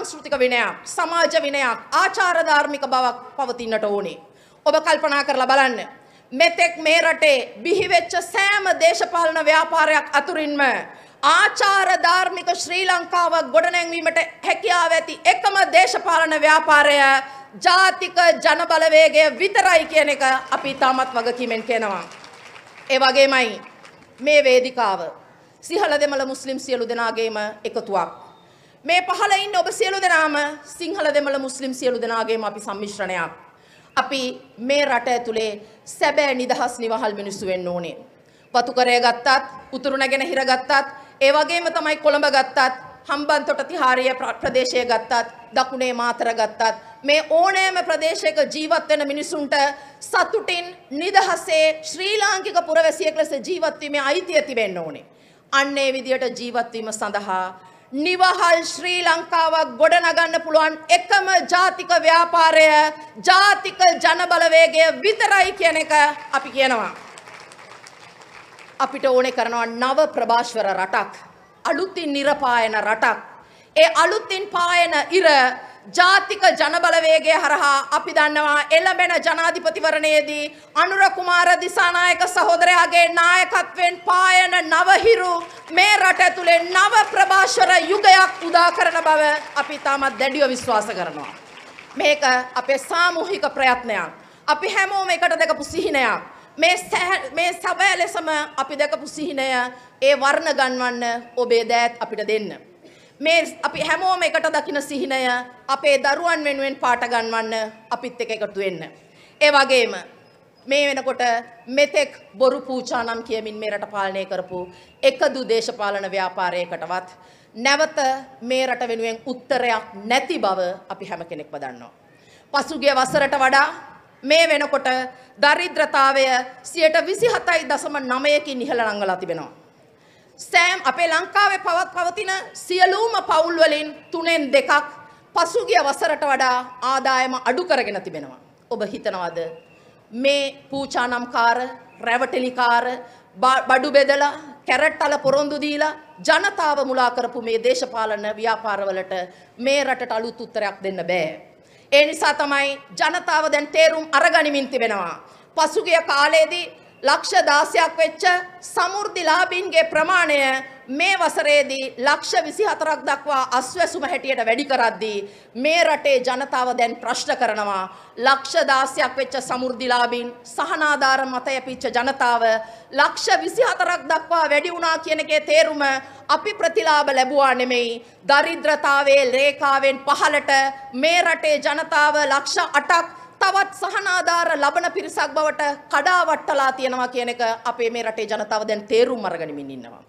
සංස්කෘතික විනයක්, සමාජ විනයක්, ආචාර ධාර්මික බවක් පවතින්නට ඕනේ. ඔබ කල්පනා කරලා බලන්න. මෙතෙක් මේ රටේ බිහිවෙච්ච සෑම දේශපාලන ව්‍යාපාරයක් අතුරින්ම ආචාර ධාර්මික ශ්‍රී ලංකාව ගොඩනැංවීමට හැකියාව ඇති එකම දේශපාලන ව්‍යාපාරය ජාතික ජනබලවේගය විතරයි කියන එක අපි තාමත් වගකීමෙන් කියනවා. ඒ වගේමයි මේ වේදිකාව සිහල දෙමළ මුස්ලිම් සියලු දෙනාගේම එකතුවක්. මේ පහළ ඉන්න ඔබ සියලු දෙනාම සිංහල දෙමළ මුස්ලිම් සියලු දෙනාගේම අපි සම්මිශ්‍රණයක්. අපි මේ රට ඇතුලේ සැබෑ නිදහස් නිවහල් මිනිස්සු වෙන්න ඕනේ. වතුකරය ගත්තත්, උතුරු නැගෙන හිර ගත්තත්, ඒ වගේම තමයි කොළඹ ගත්තත්, හම්බන්තොට තිහාරය ප්‍රදේශය ගත්තත්, දකුණේ මාතර ගත්තත් මේ ඕනෑම ප්‍රදේශයක ජීවත් වෙන මිනිසුන්ට සතුටින් නිදහසේ ශ්‍රී ලාංකික පුරවැසියෙක් ලෙස ජීවත් වීමේ අයිතිය තිබෙන්න ඕනේ. අන්න ඒ විදියට ජීවත් වීම සඳහා නිවහල් ශ්‍රී ලංකාවක් ගොඩනගන්න පුළුවන් එකම ජාතික ව්‍යාපාරය ජාතික ජනබලවේගය විතරයි කියන එක අපි කියනවා. අපිට ඕනේ කරනවා නව ප්‍රභාෂ්වර රටක්. අලුතින් නිරපායන රටක්. ඒ අලුතින් පායන ඉර ජාතික ජනබලවේගය හරහා අපි දන්නවා එළඹෙන ජනාධිපතිවරණයේදී අනුර කුමාර දිසානායක සහෝදරයාගේ නායකත්වයෙන් පායන නවහිරු මේ රට ඇතුලේ නව ප්‍රභාෂර යුගයක් උදා කරන බව අපි තාමත් දැඩිව විශ්වාස කරනවා. මේක අපේ සාමූහික ප්‍රයත්නයක්. අපි හැමෝම එකට දෙකපු සිහිනයක්. මේ මේ සැබෑ ලෙසම අපි දෙකපු සිහිනය ඒ වර්ණ ගන්වන්න ඔබේ දෑත් අපිට දෙන්න. මේ අපි හැමෝම එකට දකින සිහිනය අපේ දරුවන් වෙනුවෙන් පාට ගන්වන්න අපිත් එක එකතු වෙන්න. ඒ වගේම මේ වෙනකොට මෙතෙක් බොරු පූචානම් කියමින් මේ රට පාලනය කරපු එකදු දේශපාලන ව්‍යාපාරයකටවත් නැවත මේ රට වෙනුවෙන් උත්තරයක් නැති බව අපි හැම කෙනෙක්ම දන්නවා. පසුගිය වසරට වඩා මේ වෙනකොට දරිද්‍රතාවය සියයට විසි හතයි දසම නමයකින් ඉහළ නංගලා තිබෙනවා. සෑම් අපේ ලංකාවේ පවත් පවතින සියලූම පවුල්වලින් තුනෙන් දෙකක් පසුගිය වසරට වඩා ආදායම අඩු කරගෙන තිබෙනවා. ඔබ හිතනවද මේ පූචානම්කාර රැවටලිකාර බඩු බෙදලා කැරට්ටල පොරොන්දු දීලා ජනතාව මුලා කරපු මේ දේශපාලන ව්‍යාපාරවලට මේ රටට අලුත් උත්තරයක් දෙන්න බෑ. ඒ නිසා තමයි ජනතාව දැන් තේරුම් අරගනිමින් තිබෙනවා. පසුගිය කාලයේදී ලක්ෂ 16ක් වෙච්ච සමෘද්ධිලාභීන්ගේ ප්‍රමාණය මේ වසරේදී ලක්ෂ 24ක් දක්වා අස්වැසුම හැටියට වැඩි කරද්දී මේ රටේ ජනතාව දැන් ප්‍රශ්න කරනවා ලක්ෂ 16ක් වෙච්ච සමෘද්ධිලාභීන් සහනාධාර මත යපිච්ච ජනතාව ලක්ෂ 24ක් දක්වා වැඩි වුණා කියන එකේ තේරුම අපි ප්‍රතිලාභ ලැබුවා නෙමෙයි දරිද්‍රතාවයේ රේඛාවෙන් පහළට මේ රටේ ජනතාව ලක්ෂ 8ක් තවත් සහනාධාර ලබන පිරිසක් බවට කඩාවට්ටලා තියෙනවා කියන එක අපේ මේ රටේ ජනතාව දැන් තේරුම් අරගනිමින් ඉන්නවා.